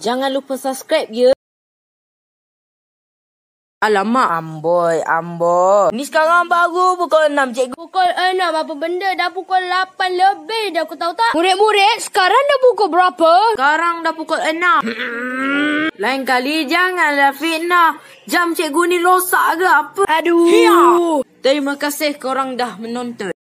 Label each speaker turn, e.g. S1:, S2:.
S1: Jangan lupa subscribe ya. Alamak, amboi, amboi. Ni sekarang baru pukul 6, cikgu.
S2: Pukul 6, apa benda? Dah pukul 8 lebih dah, aku tahu tak? Murid-murid, sekarang dah pukul berapa? Sekarang dah pukul 6.
S3: Lain kali janganlah fitnah. Jam cikgu ni rosak ke
S4: apa? Aduh. Hiya. Terima kasih korang dah menonton.